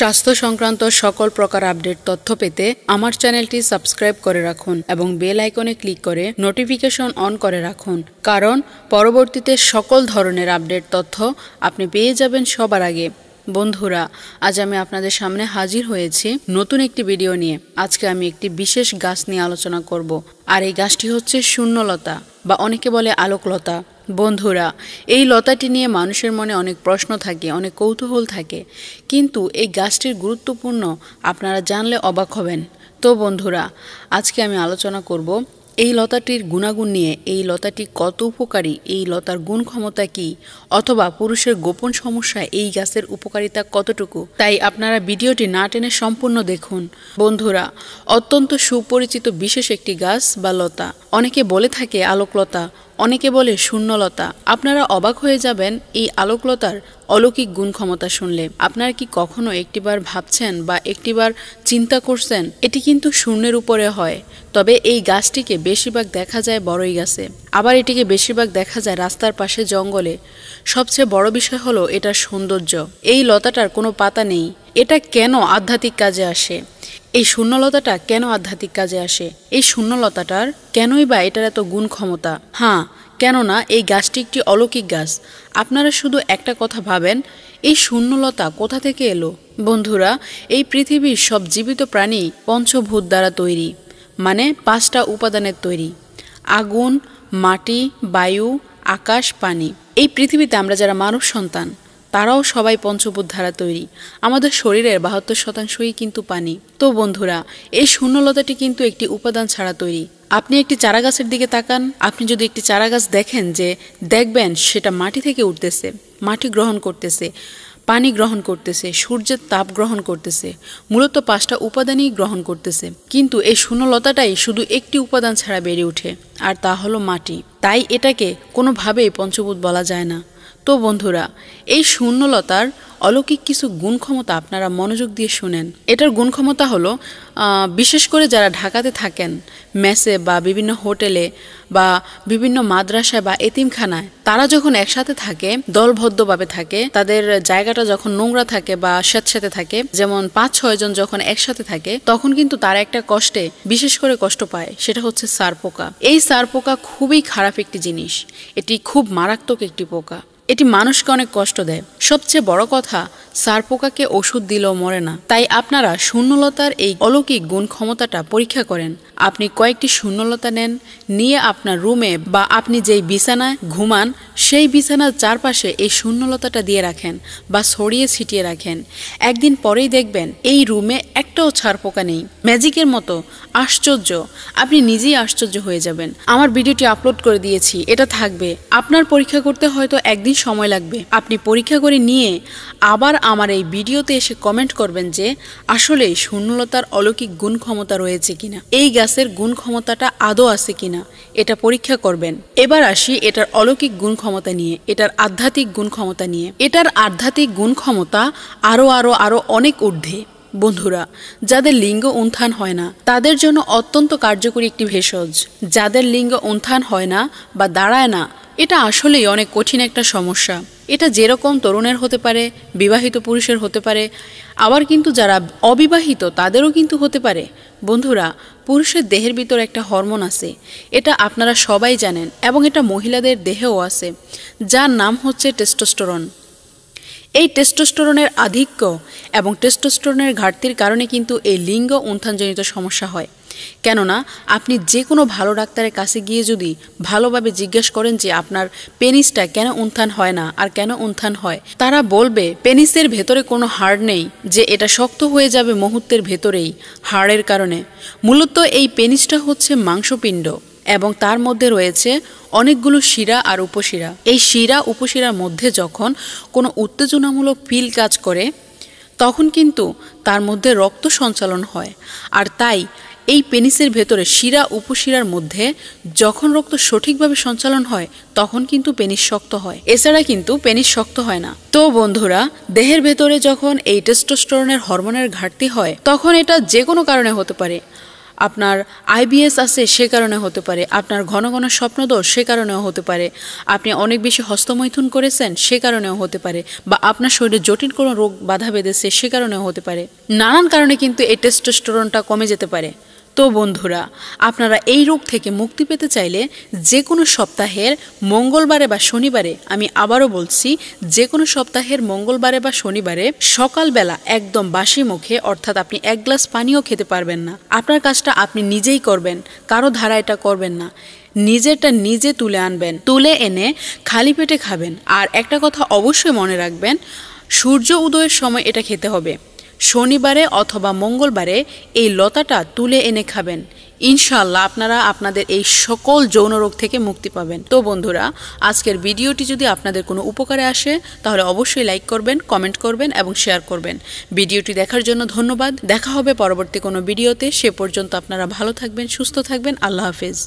স্বাস্থ্য সংক্রান্ত সকল প্রকার আপডেট তথ্য পেতে আমার চ্যানেলটি সাবস্ক্রাইব করে রাখুন এবং বেল আইকনে ক্লিক করে নোটিফিকেশন অন করে রাখুন কারণ পরবর্তীতে সকল ধরনের আপডেট তথ্য আপনি পেয়ে যাবেন সবার আগে বন্ধুরা আজ আমি আপনাদের সামনে হাজির হয়েছি নতুন একটি ভিডিও নিয়ে আজকে আমি একটি বিশেষ গাছ নিয়ে আলোচনা করব আর এই গাছটি হচ্ছে শূন্যলতা বা অনেকে বলে আলোকলতা বন্ধুরা এই লতাটি নিয়ে মানুষের মনে অনেক প্রশ্ন থাকে অনেক কৌতূহল থাকে কিন্তু এই গাছটির গুরুত্বপূর্ণ আপনারা জানলে অবাক হবেন তো বন্ধুরা আজকে আমি আলোচনা করব এই লতাটির গুণাগুণ নিয়ে এই লতাটি কত উপকারী এই লতার গুণ ক্ষমতা কি অথবা পুরুষের গোপন সমস্যা এই গাছের উপকারিতা কতটুকু তাই আপনারা ভিডিওটি না টেনে সম্পূর্ণ দেখুন বন্ধুরা অত্যন্ত সুপরিচিত বিশেষ একটি গাছ বা লতা অনেকে বলে থাকে আলোকলতা অনেকে বলে শূন্যলতা আপনারা অবাক হয়ে যাবেন এই আলোকলতার অলৌকিক গুণ ক্ষমতা শুনলে আপনার কি কখনো একটিবার ভাবছেন বা একটিবার চিন্তা করছেন এটি কিন্তু শূন্যের উপরে হয় তবে এই গাছটিকে বেশিরভাগ দেখা যায় বড়ই গাছে আবার এটিকে বেশিরভাগ দেখা যায় রাস্তার পাশে জঙ্গলে সবচেয়ে বড় বিষয় হলো এটার সৌন্দর্য এই লতাটার কোনো পাতা নেই এটা কেন আধ্যাত্মিক কাজে আসে এই শূন্যলতাটা কেন আধ্যাত্মিক কাজে আসে এই শূন্যলতাটার কেনই বা এটার এত গুণ ক্ষমতা হ্যাঁ কেননা এই গাছটি একটি অলৌকিক গাছ আপনারা শুধু একটা কথা ভাবেন এই শূন্যলতা কোথা থেকে এলো বন্ধুরা এই পৃথিবীর সব জীবিত প্রাণী পঞ্চভূত দ্বারা তৈরি মানে পাঁচটা উপাদানের তৈরি আগুন মাটি বায়ু আকাশ পানি এই পৃথিবীতে আমরা যারা মানব সন্তান তারাও সবাই পঞ্চভূত ধারা তৈরি আমাদের শরীরের বাহাত্তর শতাংশই কিন্তু পানি তো বন্ধুরা এই শূন্যলতাটি কিন্তু একটি উপাদান ছাড়া তৈরি আপনি একটি চারাগাছের দিকে তাকান আপনি যদি একটি চারাগাছ দেখেন যে দেখবেন সেটা মাটি থেকে উঠতেছে মাটি গ্রহণ করতেছে পানি গ্রহণ করতেছে সূর্যের তাপ গ্রহণ করতেছে মূলত পাঁচটা উপাদানই গ্রহণ করতেছে কিন্তু এই শূন্যলতাটাই শুধু একটি উপাদান ছাড়া বেড়ে ওঠে আর তা হলো মাটি তাই এটাকে কোনোভাবেই পঞ্চভূত বলা যায় না তো বন্ধুরা এই শূন্যলতার অলৌকিক কিছু গুণ ক্ষমতা আপনারা মনোযোগ দিয়ে শুনেন এটার গুণ ক্ষমতা হলো বিশেষ করে যারা ঢাকাতে থাকেন মেসে বা বিভিন্ন হোটেলে বা বিভিন্ন মাদ্রাসায় বা এতিমখানায় তারা যখন একসাথে থাকে দলবদ্ধভাবে থাকে তাদের জায়গাটা যখন নোংরা থাকে বা স্যাঁতস্যাঁতে থাকে যেমন পাঁচ ছয়জন যখন একসাথে থাকে তখন কিন্তু তারা একটা কষ্টে বিশেষ করে কষ্ট পায় সেটা হচ্ছে সার পোকা এই সার পোকা খুবই খারাপ একটি জিনিস এটি খুব মারাত্মক একটি পোকা এটি মানুষকে অনেক কষ্ট দেয় সবচেয়ে বড় কথা সারপোকাকে ওষুধ দিলেও মরে না তাই আপনারা শূন্যলতার এই অলৌকিক গুণ ক্ষমতাটা পরীক্ষা করেন আপনি কয়েকটি শূন্যলতা নেন নিয়ে আপনার রুমে বা আপনি যেই বিছানায় ঘুমান সেই বিছানার চারপাশে এই শূন্যলতাটা দিয়ে রাখেন বা ছড়িয়ে ছিটিয়ে রাখেন একদিন পরেই দেখবেন এই রুমে একটাও ছারপোকা নেই ম্যাজিকের মতো আশ্চর্য আপনি নিজেই আশ্চর্য হয়ে যাবেন আমার ভিডিওটি আপলোড করে দিয়েছি এটা থাকবে আপনার পরীক্ষা করতে হয়তো একদিন সময় লাগবে আপনি পরীক্ষা করে নিয়ে আবার আমার এই ভিডিওতে এসে কমেন্ট করবেন যে আসলে শূন্যলতার অলৌকিক গুণ ক্ষমতা রয়েছে কিনা এই গাছের গুণ ক্ষমতাটা আদৌ আছে কিনা এটা পরীক্ষা করবেন এবার আসি এটার অলৌকিক গুণ ক্ষমতা নিয়ে এটার আধ্যাত্মিক গুণ ক্ষমতা নিয়ে এটার আধ্যাত্মিক গুণ ক্ষমতা আরও আরও আরও অনেক ঊর্ধ্বে বন্ধুরা যাদের লিঙ্গ উন্থান হয় না তাদের জন্য অত্যন্ত কার্যকরী একটি ভেষজ যাদের লিঙ্গ উন্থান হয় না বা দাঁড়ায় না এটা আসলেই অনেক কঠিন একটা সমস্যা এটা যেরকম তরুণের হতে পারে বিবাহিত পুরুষের হতে পারে আবার কিন্তু যারা অবিবাহিত তাদেরও কিন্তু হতে পারে বন্ধুরা পুরুষের দেহের ভিতর একটা হরমোন আছে এটা আপনারা সবাই জানেন এবং এটা মহিলাদের দেহেও আছে যার নাম হচ্ছে টেস্টোস্টোরন এই টেস্টোস্টোরনের আধিক্য এবং টেস্টোস্টোরনের ঘাটতির কারণে কিন্তু এই লিঙ্গ উন্থানজনিত সমস্যা হয় কেননা আপনি যে কোনো ভালো ডাক্তারের কাছে গিয়ে যদি ভালোভাবে জিজ্ঞেস করেন যে আপনার পেনিসটা কেন উন্থান হয় না আর কেন উন্থান হয় তারা বলবে পেনিসের ভেতরে কোনো হাড় নেই যে এটা শক্ত হয়ে যাবে মুহূর্তের ভেতরেই হাড়ের কারণে মূলত এই পেনিসটা হচ্ছে মাংসপিণ্ড এবং তার মধ্যে রয়েছে অনেকগুলো শিরা আর উপশিরা এই শিরা উপশিরার মধ্যে যখন কোনো উত্তেজনামূলক পিল কাজ করে তখন কিন্তু তার মধ্যে রক্ত সঞ্চালন হয় আর তাই এই পেনিসের ভেতরে শিরা উপশিরার মধ্যে যখন রক্ত সঠিকভাবে সঞ্চালন হয় তখন কিন্তু পেনিস শক্ত হয় এছাড়া কিন্তু পেনিস শক্ত হয় না তো বন্ধুরা দেহের ভেতরে যখন এই টেস্টোস্টেরনের হরমোনের ঘাটতি হয় তখন এটা যে কোনো কারণে হতে পারে আপনার আইবিএস আছে সে কারণে হতে পারে আপনার ঘন ঘন স্বপ্নদোষ সে কারণেও হতে পারে আপনি অনেক বেশি হস্তমৈথুন করেছেন সে কারণেও হতে পারে বা আপনার শরীরে জটিল কোনো রোগ বাধা বেঁধেছে সে কারণেও হতে পারে নানান কারণে কিন্তু এই টেস্টোস্টোরনটা কমে যেতে পারে তো বন্ধুরা আপনারা এই রোগ থেকে মুক্তি পেতে চাইলে যে কোনো সপ্তাহের মঙ্গলবারে বা শনিবারে আমি আবারও বলছি যে কোনো সপ্তাহের মঙ্গলবারে বা শনিবারে সকালবেলা একদম বাসি মুখে অর্থাৎ আপনি এক গ্লাস পানিও খেতে পারবেন না আপনার কাজটা আপনি নিজেই করবেন কারো ধারা এটা করবেন না নিজেরটা নিজে তুলে আনবেন তুলে এনে খালি পেটে খাবেন আর একটা কথা অবশ্যই মনে রাখবেন সূর্য উদয়ের সময় এটা খেতে হবে শনিবারে অথবা মঙ্গলবারে এই লতাটা তুলে এনে খাবেন ইনশাল্লাহ আপনারা আপনাদের এই সকল যৌন রোগ থেকে মুক্তি পাবেন তো বন্ধুরা আজকের ভিডিওটি যদি আপনাদের কোনো উপকারে আসে তাহলে অবশ্যই লাইক করবেন কমেন্ট করবেন এবং শেয়ার করবেন ভিডিওটি দেখার জন্য ধন্যবাদ দেখা হবে পরবর্তী কোনো ভিডিওতে সে পর্যন্ত আপনারা ভালো থাকবেন সুস্থ থাকবেন আল্লাহ হাফেজ